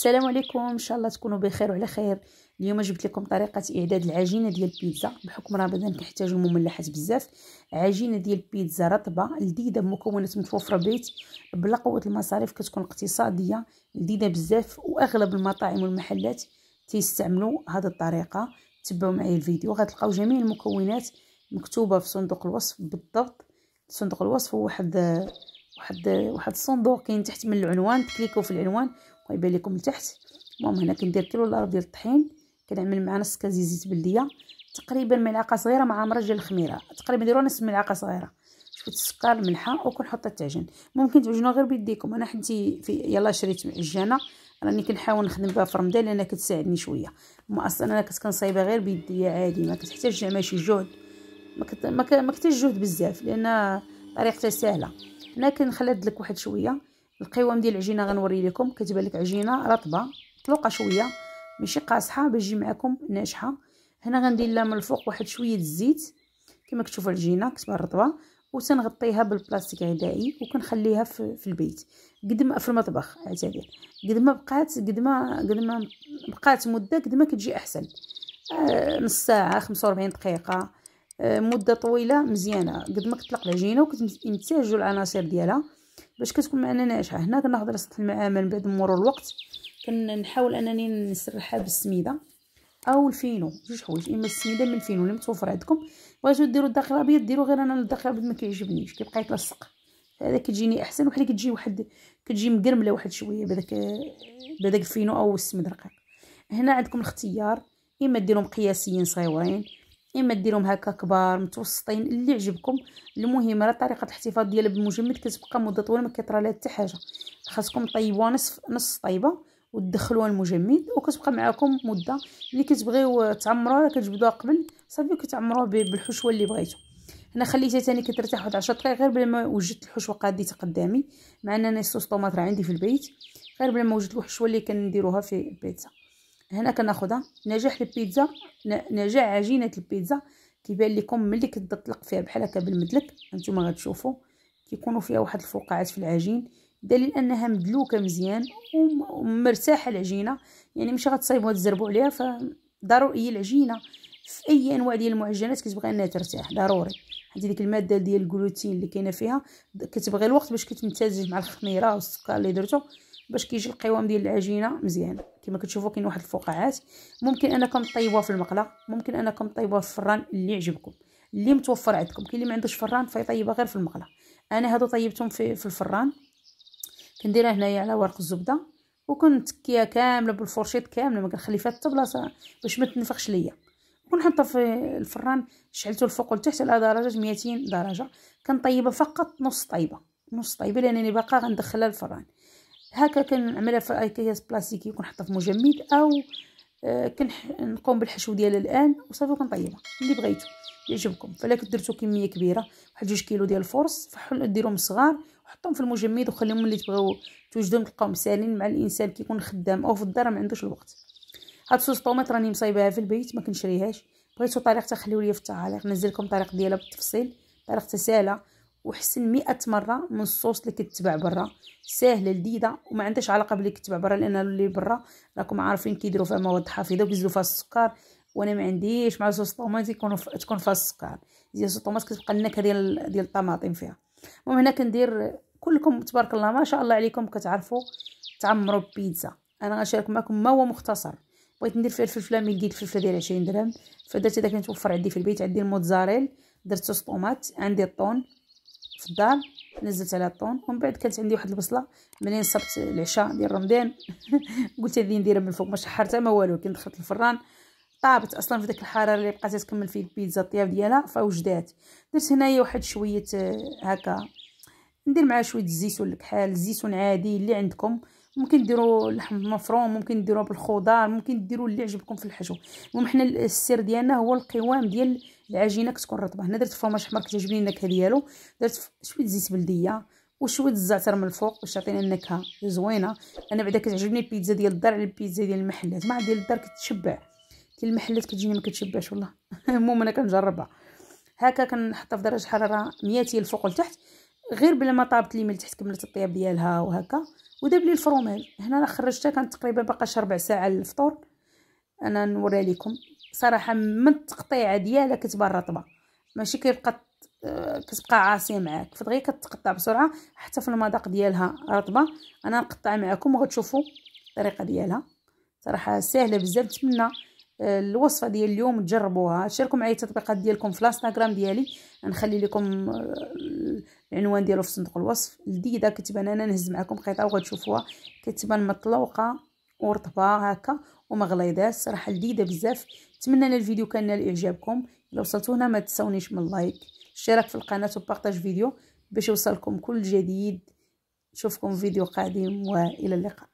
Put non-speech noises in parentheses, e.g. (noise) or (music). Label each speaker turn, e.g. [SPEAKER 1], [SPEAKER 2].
[SPEAKER 1] السلام عليكم ان شاء الله تكونوا بخير وعلى خير اليوم جبت لكم طريقه اعداد العجينه ديال البيتزا بحكم رمضان كنحتاجوا المملحات بزاف عجينه ديال البيتزا رطبه لذيذه بمكونات متوفره بيت بلا قوه المصاريف كتكون اقتصاديه لذيذه بزاف واغلب المطاعم والمحلات تيستعملوا هذه الطريقه تبعوا معايا الفيديو غتلقاو جميع المكونات مكتوبه في صندوق الوصف بالضبط صندوق الوصف هو واحد واحد واحد الصندوق كاين تحت من العنوان تكليكو في العنوان ويبان لكم لتحت المهم هنا كندير كيلو ولا ديال الطحين كنعمل معاه نص كازي زيت بلديه تقريبا ملعقه صغيره مع مرج ديال الخميره تقريبا ديروا نص ملعقه صغيره شفت السكر الملحه وكنحط التعجين ممكن تعجنوا غير بيديكم انا حنتي في يلا شريت معجنه راني كنحاول نخدم بها في رمضان لانها كتساعدني شويه ما اصلا انا كنت كنصايبها غير بيديا عادي ما كتحتاج زعما شي جهد ما كت... ما, كتحتاج جهد بزاف لان طريقتها سهله هنا كنخلي هاد واحد شويه القوام ديال العجينه غنوري لكم كتبان لك عجينه رطبه طلوقه شويه ماشي قاصحه باش معكم ناجحه هنا غندير لها من الفوق واحد شويه الزيت كما كتشوفوا العجينه كتبان رطبه وتنغطيها بالبلاستيك عدائي وكنخليها في, في البيت قد ما في المطبخ اعتبر قد ما بقات قد ما قد ما بقات مده قد ما كتجي احسن آه نص ساعه 45 دقيقه آه مده طويله مزيانه قد ما كتطلق العجينه وكتنتاج العناصر ديالها باش كتكون معنا ناجحه هنا كناخذ راسه المعامل بعد مرور الوقت كنحاول انني نسرحها بالسميده او الفينو جوج حوايج اما السميده من الفينو اللي متوفر عندكم بغيتو ديروا الداخل الابيض ديروا غير انا الداخل الابيض ما كيعجبنيش كيبقى يتلصق هذا كتجيني احسن وحلي كتجي واحد كتجي مقرمله واحد شويه بداك بداك الفينو او السمد رقيق هنا عندكم الاختيار اما ديرهم قياسيين صغيورين اما ديرهم هكا كبار متوسطين اللي عجبكم المهم راه طريقه الاحتفاظ ديالها بالمجمد كتبقى مده طويله ما كيطرى لها حتى حاجه خاصكم طيبوها نصف نص طيبه ودخلوها المجمد وكتبقى معاكم مده اللي كتبغيو تعمروها راه كتجبدوها قبل صافي كتعمروها بالحشوه اللي بغيتو هنا خليتها تاني كترتاح واحد 10 دقائق غير بلا ما وجدت الحشوه قاديه قدامي مع انني صوص طوماط راه عندي في البيت غير بلا ما وجدت الحشوه اللي كنديروها في البيتزا هنا كناخدها نجاح البيتزا نجاح عجينه البيتزا كيبان لكم ملي كتطلق فيها بحال هكا بالمدلك هانتوما غتشوفوا كيكونوا فيها واحد الفقاعات في العجين دليل انها مدلوكه مزيان ومرتاحه العجينه يعني ماشي غتصايبوا تزربوا عليها فضروري العجينه في اي انواع ديال المعجنات كتبغي انها ترتاح ضروري حيت ديك الماده ديال الجلوتين اللي كاينه فيها كتبغي الوقت باش كتمتزج مع الخميره والسكر اللي درتو باش كيجي القوام ديال العجينه مزيان كما كتشوفوا كاين واحد الفقاعات ممكن انكم طيبوها في المقله ممكن انكم طيبوها في الفران اللي يعجبكم اللي متوفر عندكم كاين اللي ما عندوش فران فيطيبها غير في المقله انا هادو طيبتهم في, في الفران كنديرها هنايا على ورق الزبده وكنتكيها كامله بالفرشيط كامله ما كنخلي فيها حتى بلاصه باش ما تنفخش ليا كنحطها في الفران شعلته الفوق والتحت على درجه 200 درجه كنطيبها فقط نص طيبه نص طيبه لانني باقا غندخلها الفران هكا كنعملها في كياس بلاستيكي وكنحطها في مجمد او آه، كنقوم بالحشو ديالها الان وصافي وكنطيبها اللي بغيتو يعجبكم فلا درتو كميه كبيره واحد جوج كيلو ديال الفرص فحل ديرهم صغار وحطهم في المجمد وخليهم اللي تبغيو توجدهم تلقاهم سالين مع الانسان كيكون خدام او في الدار ما عندوش الوقت هاد صوص طوميط راني مصايباها في البيت ما كنشريهاش بغيتو طريقتها خليو لي في التعاليق نزل لكم الطريق ديالها بالتفصيل طريقتها سهله وحسن مئة مرة من الصوص اللي كتباع برا ساهلة لذيذة وما عندهاش علاقة باللي كتباع برا لأن اللي برا راكم عارفين كيديروا فيها مواد حافظة وكيزيدوا فيها السكر وانا ما عنديش مع صوص الطوماط يكون ف... تكون فيها السكر زي صوص الطوماط كتبقى النكهة ديال ديال الطماطم فيها المهم هنا كندير كلكم تبارك الله ما شاء الله عليكم كتعرفوا تعمروا بيتزا انا غنشارك معكم ما هو مختصر بغيت ندير فيها الفلفله ملي لقيت الفلفله ديال 20 درهم فدرت هذاك متوفر عندي في البيت عندي الموتزاريل درت صوص طوماط عندي الطون في الدار نزلت على الطون ومن بعد كانت عندي واحد البصله منين صبت العشاء ديال رمضان (laughs) قلت هذه نديرها من الفوق ما شحرتها ما والو كي دخلت الفران طابت اصلا في ديك الحراره اللي بقات تكمل فيه البيتزا الطياب ديالها فوجدات درت هنايا واحد شويه آه، هكا ندير معاها شويه الزيتون الكحال الزيتون عادي اللي عندكم ممكن ديروا لحم مفروم ممكن ديروه بالخضار ممكن ديروا اللي عجبكم في الحشو المهم حنا السر ديالنا هو القوام ديال العجينه كتكون رطبه هنا درت فرماج احمر كتعجبني النكهه ديالو درت شويه زيت بلديه وشويه الزعتر من الفوق باش تعطينا النكهه زوينه انا بعدا كتعجبني البيتزا ديال الدار على البيتزا ديال المحلات مع ديال الدار كتشبع كاين المحلات كتجيني ما كتشبعش والله (laughs) المهم انا كنجربها هكا كنحطها في درجه حراره 100 الفوق لتحت غير بلا ما طابت لي من تحت كملت الطياب ديالها وهكا وداب لي الفرماج هنا انا خرجتها كانت تقريبا باقا شي ربع ساعه للفطور انا نوريها لكم صراحه من التقطيعه ديالها كتبان رطبه ماشي كيبقى آه، كتبقى عاصيه معاك فدغيا كتقطع بسرعه حتى في المذاق ديالها رطبه انا نقطع معكم وغتشوفوا الطريقه ديالها صراحه سهله بزاف نتمنى آه، الوصفه ديال اليوم تجربوها شاركوا معايا التطبيقات ديالكم في الانستغرام ديالي نخلي لكم آه، العنوان ديالو في صندوق الوصف لذيذه كتبان انا نهز معكم خيطه وغتشوفوها كتبان مطلوقه ورطبه هكا وما غليظاش صراحه لذيذه بزاف نتمنى ان الفيديو كان نال اعجابكم الى وصلتوا هنا ما تنسونيش من لايك اشتراك في القناه وبارطاج فيديو باش يوصلكم كل جديد نشوفكم في فيديو قادم والى اللقاء